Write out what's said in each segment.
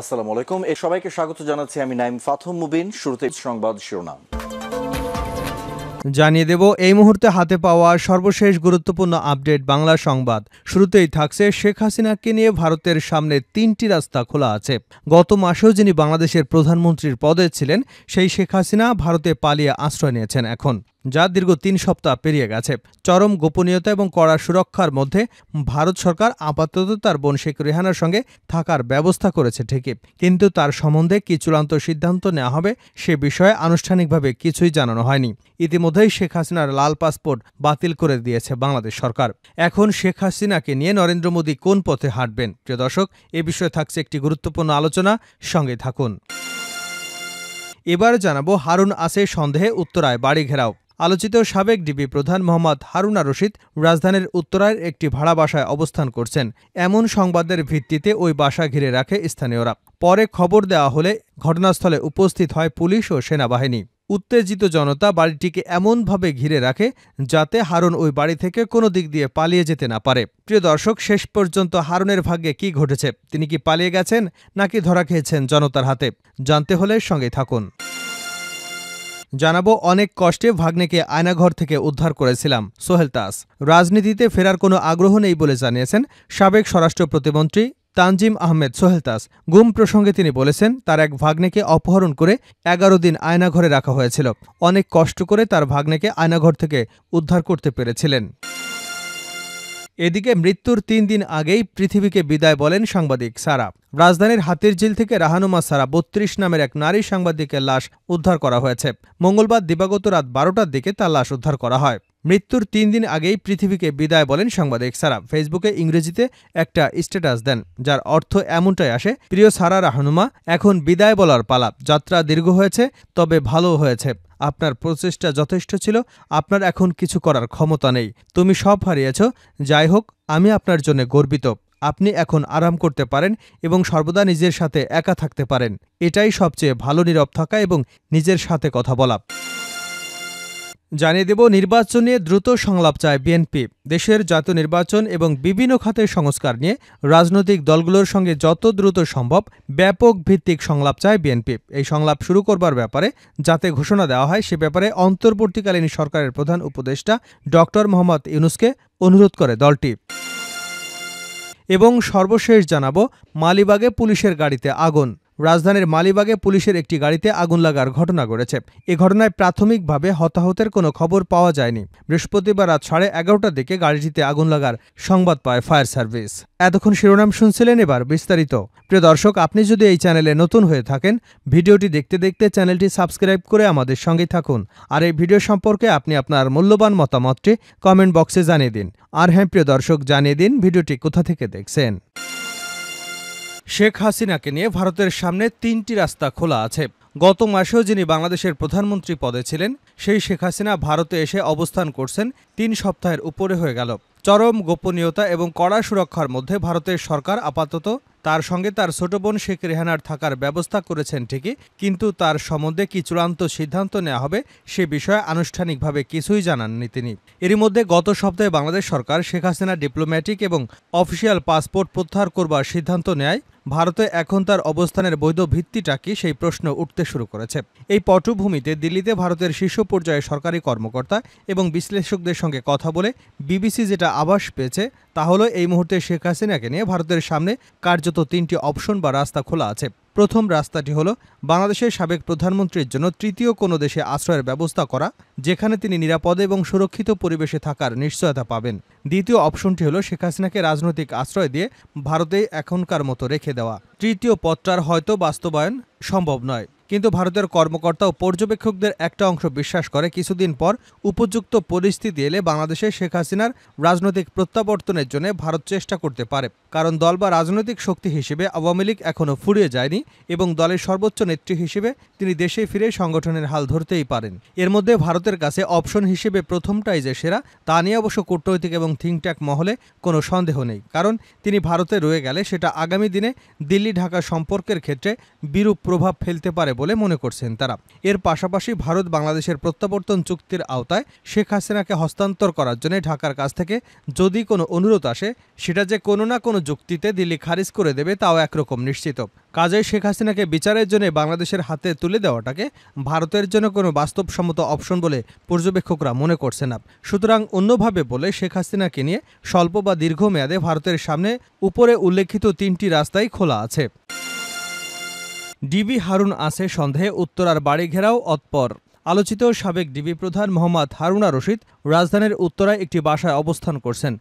আসসালামু আলাইকুম এ সবাইকে স্বাগত জানাচ্ছি আমি নাইম ফাথম মুবিন শুরুতে সংবাদ শিরোনাম জানিয়ে দেব এই মুহূর্তে হাতে পাওয়া সর্বশেষ গুরুত্বপূর্ণ আপডেট বাংলা সংবাদ শুরুতেই থাকছে শেখ হাসিনাকে নিয়ে ভারতের সামনে তিনটি রাস্তা খোলা আছে গত মাসেও যিনি বাংলাদেশের প্রধানমন্ত্রীর পদে ছিলেন সেই শেখ হাসিনা ভারতে পালিয়ে আশ্রয় নিয়েছেন এখন যা দীর্ঘ তিন সপ্তাহ পেরিয়ে গেছে চরম গোপনীয়তা এবং কড়া সুরক্ষার মধ্যে ভারত সরকার আপাতত তার বোন শেখ রেহানার সঙ্গে থাকার ব্যবস্থা করেছে ঠিকই কিন্তু তার সম্বন্ধে কি চূড়ান্ত সিদ্ধান্ত নেওয়া হবে সে বিষয়ে আনুষ্ঠানিকভাবে কিছুই জানানো হয়নি ইতিমধ্যেই শেখ হাসিনার লাল পাসপোর্ট বাতিল করে দিয়েছে বাংলাদেশ সরকার এখন শেখ হাসিনাকে নিয়ে নরেন্দ্র মোদী কোন পথে হাঁটবেন প্রিয় দর্শক এ বিষয়ে থাকছে একটি গুরুত্বপূর্ণ আলোচনা সঙ্গে থাকুন এবার জানাবো হারুন আসে সন্দেহে উত্তরায় বাড়ি ঘেরাও আলোচিত সাবেক ডিবি প্রধান মোহাম্মদ হারুনা রশিদ রাজধানীর উত্তরার একটি ভাড়া বাসায় অবস্থান করছেন এমন সংবাদের ভিত্তিতে ওই বাসা ঘিরে রাখে স্থানীয়রা পরে খবর দেওয়া হলে ঘটনাস্থলে উপস্থিত হয় পুলিশ ও সেনাবাহিনী উত্তেজিত জনতা বাড়িটিকে এমনভাবে ঘিরে রাখে যাতে হারুন ওই বাড়ি থেকে কোনো দিক দিয়ে পালিয়ে যেতে না পারে প্রিয় দর্শক শেষ পর্যন্ত হারুনের ভাগ্যে কি ঘটেছে তিনি কি পালিয়ে গেছেন নাকি ধরা খেয়েছেন জনতার হাতে জানতে হলে সঙ্গে থাকুন জানাবো অনেক কষ্টে ভাগ্নেকে আয়নাঘর থেকে উদ্ধার করেছিলাম সোহেল তাস রাজনীতিতে ফেরার কোনো আগ্রহ নেই বলে জানিয়েছেন সাবেক স্বরাষ্ট্র প্রতিমন্ত্রী তানজিম আহমেদ সোহেল তাস গুম প্রসঙ্গে তিনি বলেছেন তার এক ভাগ্নেকে অপহরণ করে এগারো দিন আয়নাঘরে রাখা হয়েছিল অনেক কষ্ট করে তার ভাগ্নেকে আয়নাঘর থেকে উদ্ধার করতে পেরেছিলেন এদিকে মৃত্যুর তিন দিন আগেই পৃথিবীকে বিদায় বলেন সাংবাদিক সারা রাজধানীর হাতিরঝিল থেকে রাহানুমা সারা বত্রিশ নামের এক নারী সাংবাদিকের লাশ উদ্ধার করা হয়েছে মঙ্গলবার দিবাগত রাত বারোটার দিকে তার লাশ উদ্ধার করা হয় মৃত্যুর তিন দিন আগেই পৃথিবীকে বিদায় বলেন সাংবাদিক সারা ফেসবুকে ইংরেজিতে একটা স্ট্যাটাস দেন যার অর্থ এমনটাই আসে প্রিয় সারা রাহানুমা এখন বিদায় বলার পালা যাত্রা দীর্ঘ হয়েছে তবে ভালো হয়েছে আপনার প্রচেষ্টা যথেষ্ট ছিল আপনার এখন কিছু করার ক্ষমতা নেই তুমি সব হারিয়েছ যাই হোক আমি আপনার জন্য গর্বিত আপনি এখন আরাম করতে পারেন এবং সর্বদা নিজের সাথে একা থাকতে পারেন এটাই সবচেয়ে ভালো নীরব থাকা এবং নিজের সাথে কথা বলা জানিয়ে দেব নির্বাচন নিয়ে দ্রুত সংলাপ চায় বিএনপি দেশের জাতীয় নির্বাচন এবং বিভিন্ন খাতের সংস্কার নিয়ে রাজনৈতিক দলগুলোর সঙ্গে যত দ্রুত সম্ভব ব্যাপক ভিত্তিক সংলাপ চায় বিএনপি এই সংলাপ শুরু করবার ব্যাপারে যাতে ঘোষণা দেওয়া হয় সে ব্যাপারে অন্তর্বর্তীকালীন সরকারের প্রধান উপদেষ্টা ডক্টর মোহাম্মদ ইউনুসকে অনুরোধ করে দলটি এবং সর্বশেষ জানাবো মালিবাগে পুলিশের গাড়িতে আগুন রাজধানীর মালিবাগে পুলিশের একটি গাড়িতে আগুন লাগার ঘটনা ঘটেছে এ ঘটনায় প্রাথমিকভাবে হতাহতের কোনো খবর পাওয়া যায়নি বৃহস্পতিবার রাত সাড়ে এগারোটার দিকে গাড়িটিতে আগুন লাগার সংবাদ পায় ফায়ার সার্ভিস এতক্ষণ শিরোনাম শুনছিলেন এবার বিস্তারিত প্রিয় দর্শক আপনি যদি এই চ্যানেলে নতুন হয়ে থাকেন ভিডিওটি দেখতে দেখতে চ্যানেলটি সাবস্ক্রাইব করে আমাদের সঙ্গে থাকুন আর এই ভিডিও সম্পর্কে আপনি আপনার মূল্যবান মতামতটি কমেন্ট বক্সে জানিয়ে দিন আর হ্যাঁ প্রিয় দর্শক জানিয়ে দিন ভিডিওটি কোথা থেকে দেখছেন শেখ হাসিনাকে নিয়ে ভারতের সামনে তিনটি রাস্তা খোলা আছে গত মাসেও যিনি বাংলাদেশের প্রধানমন্ত্রী পদে ছিলেন সেই শেখ হাসিনা ভারতে এসে অবস্থান করছেন তিন সপ্তাহের উপরে হয়ে গেল চরম গোপনীয়তা এবং কড়া সুরক্ষার মধ্যে ভারতের সরকার আপাতত তার সঙ্গে তার ছোট বোন শেখ রেহানার থাকার ব্যবস্থা করেছেন ঠিকই কিন্তু তার সম্বন্ধে কি চূড়ান্ত সিদ্ধান্ত নেওয়া হবে সে বিষয়ে আনুষ্ঠানিকভাবে কিছুই জানাননি তিনি এরই মধ্যে গত সপ্তাহে বাংলাদেশ সরকার শেখ হাসিনা ডিপ্লোম্যাটিক এবং অফিসিয়াল পাসপোর্ট প্রত্যাহার করবার সিদ্ধান্ত নেয় ভারতে এখন তার অবস্থানের বৈধ ভিত্তিটা কি সেই প্রশ্ন উঠতে শুরু করেছে এই পটভূমিতে দিল্লিতে ভারতের শীর্ষ পর্যায়ে সরকারি কর্মকর্তা এবং বিশ্লেষকদের সঙ্গে কথা বলে বিবিসি যেটা আভাস পেয়েছে তা হলো এই মুহূর্তে শেখ হাসিনাকে নিয়ে ভারতের সামনে কার্যত তিনটি অপশন বা রাস্তা খোলা আছে প্রথম রাস্তাটি হল বাংলাদেশের সাবেক প্রধানমন্ত্রীর জন্য তৃতীয় কোনো দেশে আশ্রয়ের ব্যবস্থা করা যেখানে তিনি নিরাপদে এবং সুরক্ষিত পরিবেশে থাকার নিশ্চয়তা পাবেন দ্বিতীয় অপশনটি হল শেখ হাসিনাকে রাজনৈতিক আশ্রয় দিয়ে ভারতে এখনকার মতো রেখে দেওয়া তৃতীয় পত্রার হয়তো বাস্তবায়ন সম্ভব নয় কিন্তু ভারতের কর্মকর্তা ও পর্যবেক্ষকদের একটা অংশ বিশ্বাস করে কিছুদিন পর উপযুক্ত পরিস্থিতি এলে বাংলাদেশে শেখ হাসিনার রাজনৈতিক প্রত্যাবর্তনের জন্য ভারত চেষ্টা করতে পারে কারণ দল বা রাজনৈতিক শক্তি হিসেবে আওয়ামী লীগ এখনও ফুরিয়ে যায়নি এবং দলের সর্বোচ্চ নেত্রী হিসেবে তিনি দেশে ফিরে সংগঠনের হাল ধরতেই পারেন এর মধ্যে ভারতের কাছে অপশন হিসেবে প্রথমটাই যে সেরা তা নিয়ে অবশ্য কূটনৈতিক এবং থিংট্যাক মহলে কোনো সন্দেহ নেই কারণ তিনি ভারতে রয়ে গেলে সেটা আগামী দিনে দিল্লি দিল্লি ঢাকা সম্পর্কের ক্ষেত্রে বিরূপ প্রভাব ফেলতে পারে বলে মনে করছেন তারা এর পাশাপাশি ভারত বাংলাদেশের প্রত্যাবর্তন চুক্তির আওতায় শেখ হাসিনাকে হস্তান্তর করার জন্য ঢাকার কাছ থেকে যদি কোনো অনুরোধ আসে সেটা যে কোনো না কোনো যুক্তিতে দিল্লি খারিজ করে দেবে তাও একরকম নিশ্চিত কাজেই শেখ হাসিনাকে বিচারের জন্য বাংলাদেশের হাতে তুলে দেওয়াটাকে ভারতের জন্য কোনো বাস্তবসম্মত অপশন বলে পর্যবেক্ষকরা মনে করছে না সুতরাং অন্যভাবে বলে শেখ হাসিনাকে নিয়ে স্বল্প বা দীর্ঘমেয়াদে ভারতের সামনে উপরে উল্লেখিত তিনটি রাস্তাই খোলা আছে ডিবি হারুন আছে সন্দেহে উত্তরার বাড়ি ঘেরাও অতপর আলোচিত সাবেক ডিবি প্রধান মোহাম্মদ হারুনা রশিদ রাজধানীর উত্তরায় একটি বাসায় অবস্থান করছেন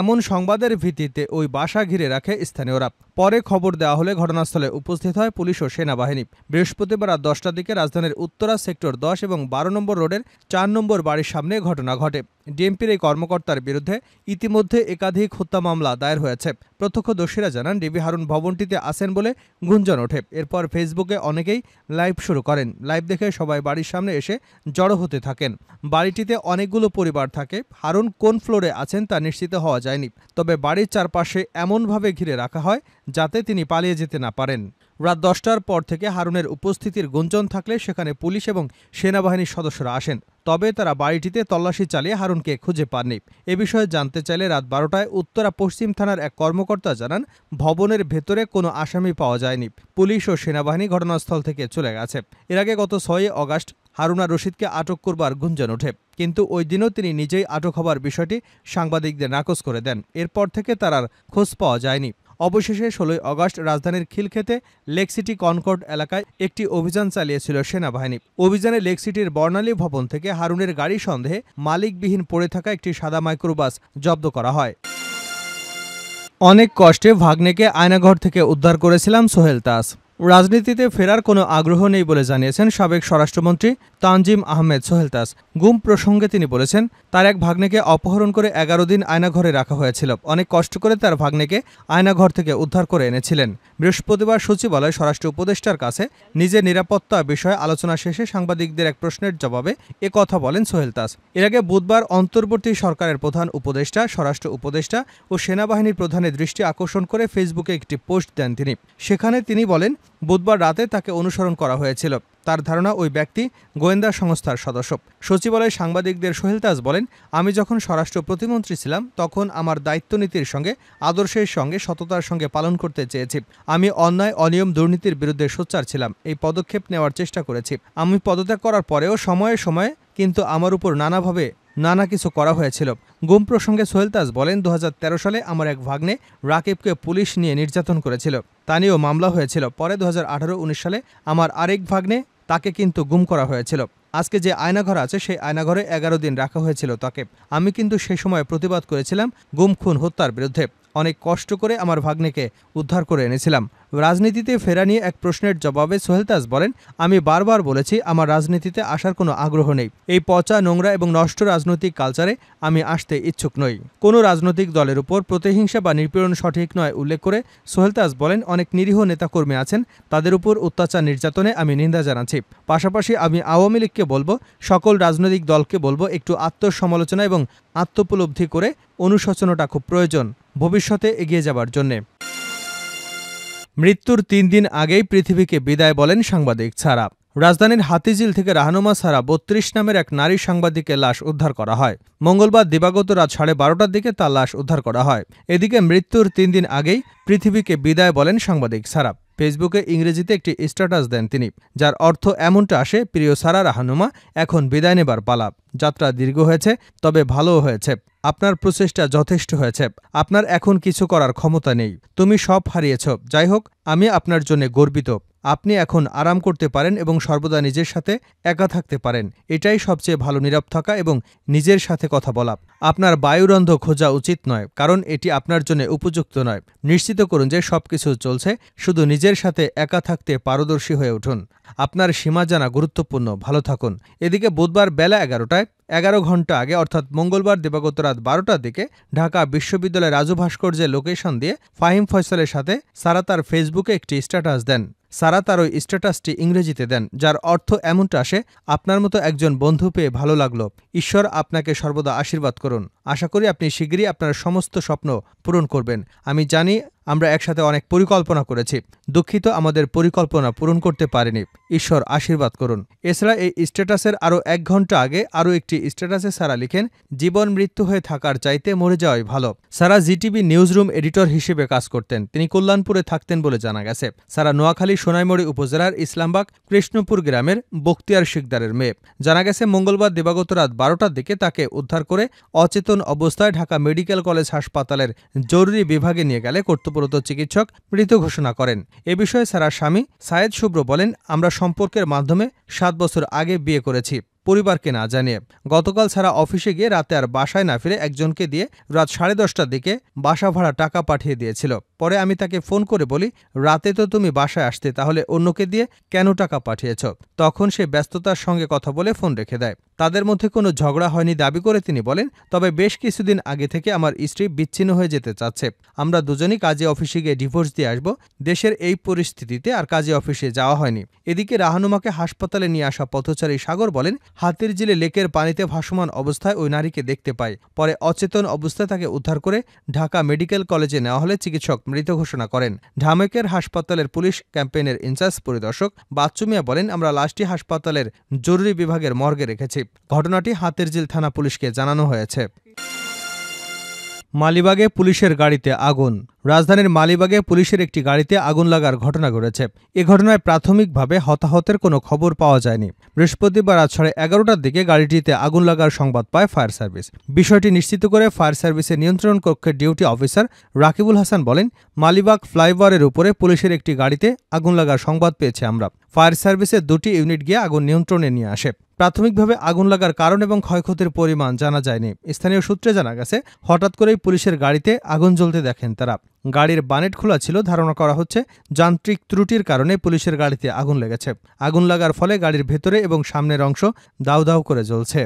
এমন সংবাদের ভিত্তিতে ওই বাসা ঘিরে রাখে স্থানীয়রা পরে খবর দেওয়া হলে ঘটনাস্থলে উপস্থিত হয় পুলিশ ও সেনাবাহিনী বৃহস্পতিবার রাত দশটার দিকে রাজধানীর উত্তরা সেক্টর দশ এবং বারো নম্বর রোডের চার নম্বর বাড়ির সামনে ঘটনা ঘটে ডিএমপির এই কর্মকর্তার বিরুদ্ধে ইতিমধ্যে একাধিক হত্যা মামলা দায়ের হয়েছে প্রত্যক্ষদর্শীরা জানান ডিবি হারুন ভবনটিতে আসেন বলে গুঞ্জন ওঠে এরপর ফেসবুকে অনেকেই লাইভ শুরু করেন লাইভ দেখে সবাই বাড়ির সামনে এসে জড়ো হতে থাকেন বাড়িটিতে অনেকগুলো পরিবার থাকে হারুন কোন ফ্লোরে আছেন তা নিশ্চিত হওয়া পাওয়া যায়নি তবে বাড়ির চারপাশে এমনভাবে ঘিরে রাখা হয় যাতে তিনি পালিয়ে যেতে না পারেন রাত দশটার পর থেকে হারুনের উপস্থিতির গুঞ্জন থাকলে সেখানে পুলিশ এবং সেনাবাহিনীর সদস্যরা আসেন তবে তারা বাড়িটিতে তল্লাশি চালিয়ে হারুনকে খুঁজে পাননি এ বিষয়ে জানতে চাইলে রাত বারোটায় উত্তরা পশ্চিম থানার এক কর্মকর্তা জানান ভবনের ভেতরে কোনো আসামি পাওয়া যায়নি পুলিশ ও সেনাবাহিনী ঘটনাস্থল থেকে চলে গেছে এর আগে গত ছয়ই অগাস্ট হারুনা রশিদকে আটক করবার গুঞ্জন ওঠে কিন্তু ওই দিনও তিনি নিজেই আটক হবার বিষয়টি সাংবাদিকদের নাকচ করে দেন এরপর থেকে তার আর খোঁজ পাওয়া যায়নি অবশেষে ষোলোই অগস্ট রাজধানীর খিলক্ষেতে সিটি কনকর্ড এলাকায় একটি অভিযান চালিয়েছিল সেনাবাহিনী অভিযানে সিটির বর্ণালী ভবন থেকে হারুনের গাড়ি সন্দেহে মালিকবিহীন পড়ে থাকা একটি সাদা মাইক্রোবাস জব্দ করা হয় অনেক কষ্টে ভাগ্নেকে আয়নাঘর থেকে উদ্ধার করেছিলাম সোহেল তাস রাজনীতিতে ফেরার কোনো আগ্রহ নেই বলে জানিয়েছেন সাবেক স্বরাষ্ট্রমন্ত্রী তানজিম আহমেদ সোহেলতাস গুম প্রসঙ্গে তিনি বলেছেন তার এক ভাগ্নেকে অপহরণ করে এগারো দিন আয়নাঘরে রাখা হয়েছিল অনেক কষ্ট করে তার ভাগ্নেকে আয়নাঘর থেকে উদ্ধার করে এনেছিলেন বৃহস্পতিবার সচিবালয় স্বরাষ্ট্র উপদেষ্টার কাছে নিজের নিরাপত্তা বিষয়ে আলোচনা শেষে সাংবাদিকদের এক প্রশ্নের জবাবে এ কথা বলেন সোহেলতাস এর আগে বুধবার অন্তর্বর্তী সরকারের প্রধান উপদেষ্টা স্বরাষ্ট্র উপদেষ্টা ও সেনাবাহিনীর প্রধানের দৃষ্টি আকর্ষণ করে ফেসবুকে একটি পোস্ট দেন তিনি সেখানে তিনি বলেন বুধবার রাতে তাকে অনুসরণ করা হয়েছিল তার ধারণা ওই ব্যক্তি গোয়েন্দা সংস্থার সদস্য সচিবালয়ে সাংবাদিকদের সোহেল তাজ বলেন আমি যখন স্বরাষ্ট্র প্রতিমন্ত্রী ছিলাম তখন আমার দায়িত্ব নীতির সঙ্গে আদর্শের সঙ্গে সততার সঙ্গে পালন করতে চেয়েছি আমি অন্যায় অনিয়ম দুর্নীতির বিরুদ্ধে সোচ্চার ছিলাম এই পদক্ষেপ নেওয়ার চেষ্টা করেছি আমি পদত্যাগ করার পরেও সময়ে সময়ে কিন্তু আমার উপর নানাভাবে নানা কিছু করা হয়েছিল গুম প্রসঙ্গে সোহেল তাজ বলেন দু সালে আমার এক ভাগ্নে রাকিবকে পুলিশ নিয়ে নির্যাতন করেছিল তা নিয়েও মামলা হয়েছিল পরে দু হাজার সালে আমার আরেক ভাগ্নে তাকে কিন্তু গুম করা হয়েছিল আজকে যে আয়নাঘর আছে সেই আয়নাঘরে এগারো দিন রাখা হয়েছিল তাকে আমি কিন্তু সে সময় প্রতিবাদ করেছিলাম গুম খুন হত্যার বিরুদ্ধে অনেক কষ্ট করে আমার ভাগ্নেকে উদ্ধার করে এনেছিলাম রাজনীতিতে ফেরা নিয়ে এক প্রশ্নের জবাবে সোহেল তাজ বলেন আমি বারবার বলেছি আমার রাজনীতিতে আসার কোনো আগ্রহ নেই এই পচা নোংরা এবং নষ্ট রাজনৈতিক কালচারে আমি আসতে ইচ্ছুক নই কোনো রাজনৈতিক দলের উপর প্রতিহিংসা বা নিপীড়ন সঠিক নয় উল্লেখ করে সোহেল তাজ বলেন অনেক নিরীহ নেতাকর্মী আছেন তাদের উপর অত্যাচার নির্যাতনে আমি নিন্দা জানাচ্ছি পাশাপাশি আমি আওয়ামী লীগকে বলবো সকল রাজনৈতিক দলকে বলবো একটু আত্মসমালোচনা এবং আত্মপলব্ধি করে অনুশোচনাটা খুব প্রয়োজন ভবিষ্যতে এগিয়ে যাবার জন্যে মৃত্যুর তিন দিন আগেই পৃথিবীকে বিদায় বলেন সাংবাদিক ছাড়া রাজধানীর হাতিঝিল থেকে রাহনুমা সারা বত্রিশ নামের এক নারী সাংবাদিকের লাশ উদ্ধার করা হয় মঙ্গলবার দিবাগত রাত সাড়ে বারোটার দিকে তার লাশ উদ্ধার করা হয় এদিকে মৃত্যুর তিন দিন আগেই পৃথিবীকে বিদায় বলেন সাংবাদিক সারাপ ফেসবুকে ইংরেজিতে একটি স্ট্যাটাস দেন তিনি যার অর্থ এমনটা আসে প্রিয় সারা রাহানুমা এখন বিদায় নেবার পালা যাত্রা দীর্ঘ হয়েছে তবে ভালো হয়েছে আপনার প্রচেষ্টা যথেষ্ট হয়েছে আপনার এখন কিছু করার ক্ষমতা নেই তুমি সব হারিয়েছ যাই হোক আমি আপনার জন্য গর্বিত আপনি এখন আরাম করতে পারেন এবং সর্বদা নিজের সাথে একা থাকতে পারেন এটাই সবচেয়ে ভালো নীরব থাকা এবং নিজের সাথে কথা বলা আপনার বায়ুরন্ধ খোঁজা উচিত নয় কারণ এটি আপনার জন্য উপযুক্ত নয় নিশ্চিত করুন যে সব কিছু চলছে শুধু নিজের সাথে একা থাকতে পারদর্শী হয়ে উঠুন আপনার সীমা জানা গুরুত্বপূর্ণ ভালো থাকুন এদিকে বুধবার বেলা এগারোটায় এগারো ঘন্টা আগে অর্থাৎ মঙ্গলবার দিবাগত রাত বারোটার দিকে ঢাকা বিশ্ববিদ্যালয়ের রাজু ভাস্কর্যের লোকেশন দিয়ে ফাহিম ফয়সালের সাথে সারা তার ফেসবুকে একটি স্ট্যাটাস দেন সারা তার ওই স্ট্যাটাসটি ইংরেজিতে দেন যার অর্থ এমনটা আসে আপনার মতো একজন বন্ধু পেয়ে ভালো লাগলো ঈশ্বর আপনাকে সর্বদা আশীর্বাদ করুন আশা করি আপনি শীঘ্রই আপনার সমস্ত স্বপ্ন পূরণ করবেন আমি জানি আমরা একসাথে অনেক পরিকল্পনা করেছি দুঃখিত আমাদের পরিকল্পনা পূরণ করতে পারেনি ঈশ্বর আশীর্বাদ করুন এছাড়া এই স্ট্যাটাসের আরও এক ঘন্টা আগে আরও একটি স্ট্যাটাসে সারা লিখেন জীবন মৃত্যু হয়ে থাকার চাইতে মরে যাওয়াই ভালো সারা জিটিভি নিউজরুম এডিটর হিসেবে কাজ করতেন তিনি কল্যাণপুরে থাকতেন বলে জানা গেছে সারা নোয়াখালী সোনাইমড়ি উপজেলার ইসলামবাগ কৃষ্ণপুর গ্রামের বক্তিয়ার শিকদারের মেয়ে জানা গেছে মঙ্গলবার দিবাগত রাত বারোটার দিকে তাকে উদ্ধার করে অচেতন অবস্থায় ঢাকা মেডিকেল কলেজ হাসপাতালের জরুরি বিভাগে নিয়ে গেলে কর্তব্য কর্তব্যরত চিকিৎসক মৃত ঘোষণা করেন এ বিষয়ে সারা স্বামী সায়েদ শুভ্র বলেন আমরা সম্পর্কের মাধ্যমে সাত বছর আগে বিয়ে করেছি পরিবারকে না জানিয়ে গতকাল ছাড়া অফিসে গিয়ে রাতে আর বাসায় না ফিরে একজনকে দিয়ে রাত সাড়ে দশটার দিকে বাসা ভাড়া টাকা পাঠিয়ে দিয়েছিল পরে আমি তাকে ফোন করে বলি রাতে তো তুমি বাসায় আসতে তাহলে অন্যকে দিয়ে কেন টাকা পাঠিয়েছ তখন সে ব্যস্ততার সঙ্গে কথা বলে ফোন রেখে দেয় তাদের মধ্যে কোনো ঝগড়া হয়নি দাবি করে তিনি বলেন তবে বেশ কিছুদিন আগে থেকে আমার স্ত্রী বিচ্ছিন্ন হয়ে যেতে চাচ্ছে আমরা দুজনই কাজে অফিসে গিয়ে ডিভোর্স দিয়ে আসব দেশের এই পরিস্থিতিতে আর কাজে অফিসে যাওয়া হয়নি এদিকে রাহানুমাকে হাসপাতালে নিয়ে আসা পথচারী সাগর বলেন হাতির জিলে লেকের পানিতে ভাসমান অবস্থায় ওই নারীকে দেখতে পায় পরে অচেতন অবস্থায় তাকে উদ্ধার করে ঢাকা মেডিকেল কলেজে নেওয়া হলে চিকিৎসক মৃত ঘোষণা করেন ঢামেকের হাসপাতালের পুলিশ ক্যাম্পেইনের ইনচার্জ পরিদর্শক বাচ্চুমিয়া বলেন আমরা লাশটি হাসপাতালের জরুরি বিভাগের মর্গে রেখেছি ঘটনাটি হাতিরঝিল থানা পুলিশকে জানানো হয়েছে মালিবাগে পুলিশের গাড়িতে আগুন রাজধানীর মালিবাগে পুলিশের একটি গাড়িতে আগুন লাগার ঘটনা ঘটেছে এ ঘটনায় প্রাথমিকভাবে হতাহতের কোনো খবর পাওয়া যায়নি বৃহস্পতিবার রাত সাড়ে এগারোটার দিকে গাড়িটিতে আগুন লাগার সংবাদ পায় ফায়ার সার্ভিস বিষয়টি নিশ্চিত করে ফায়ার সার্ভিসের নিয়ন্ত্রণ কক্ষের ডিউটি অফিসার রাকিবুল হাসান বলেন মালিবাগ ফ্লাইওভারের উপরে পুলিশের একটি গাড়িতে আগুন লাগার সংবাদ পেয়েছে আমরা ফায়ার সার্ভিসের দুটি ইউনিট গিয়ে আগুন নিয়ন্ত্রণে নিয়ে আসে প্রাথমিকভাবে আগুন লাগার কারণ এবং ক্ষয়ক্ষতির পরিমাণ জানা যায়নি স্থানীয় সূত্রে জানা গেছে হঠাৎ করেই পুলিশের গাড়িতে আগুন জ্বলতে দেখেন তারা গাড়ির বানেট খোলা ছিল ধারণা করা হচ্ছে যান্ত্রিক ত্রুটির কারণে পুলিশের গাড়িতে আগুন লেগেছে আগুন লাগার ফলে গাড়ির ভেতরে এবং সামনের অংশ দাউ দাউ করে জ্বলছে